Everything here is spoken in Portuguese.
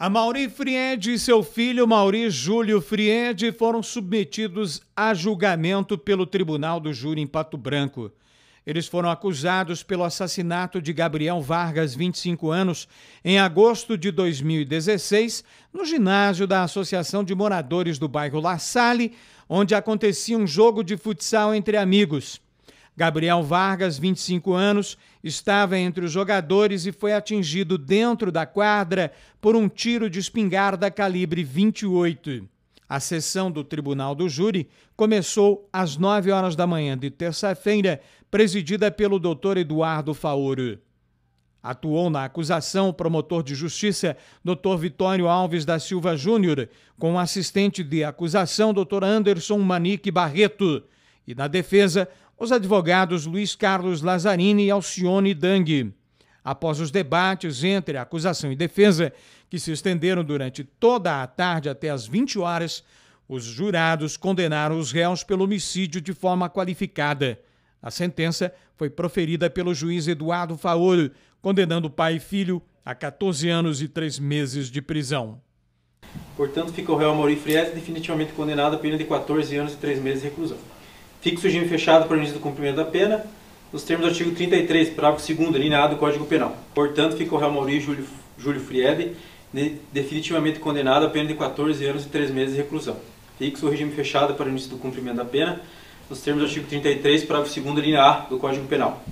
A Mauri Friede e seu filho Mauri Júlio Friede foram submetidos a julgamento pelo Tribunal do Júri em Pato Branco. Eles foram acusados pelo assassinato de Gabriel Vargas, 25 anos, em agosto de 2016, no ginásio da Associação de Moradores do Bairro La Salle, onde acontecia um jogo de futsal entre amigos. Gabriel Vargas, 25 anos, estava entre os jogadores e foi atingido dentro da quadra por um tiro de espingarda calibre 28. A sessão do Tribunal do Júri começou às 9 horas da manhã de terça-feira, presidida pelo Dr. Eduardo Faoro. Atuou na acusação o promotor de justiça, Dr. Vitório Alves da Silva Júnior, com o assistente de acusação, Dr. Anderson Manique Barreto, e na defesa, os advogados Luiz Carlos Lazzarini e Alcione Dang. Após os debates entre acusação e defesa, que se estenderam durante toda a tarde até as 20 horas, os jurados condenaram os réus pelo homicídio de forma qualificada. A sentença foi proferida pelo juiz Eduardo Faoro, condenando pai e filho a 14 anos e 3 meses de prisão. Portanto, fica o réu Mauri Friese definitivamente condenado a pena de 14 anos e 3 meses de reclusão. Fixo o regime fechado para o início do cumprimento da pena, nos termos do artigo 33, parágrafo 2 a, do Código Penal. Portanto, fica o réu Maurício Júlio, Júlio Friebe definitivamente condenado a pena de 14 anos e 3 meses de reclusão. Fixo o regime fechado para o início do cumprimento da pena, nos termos do artigo 33, parágrafo 2 linha A do Código Penal.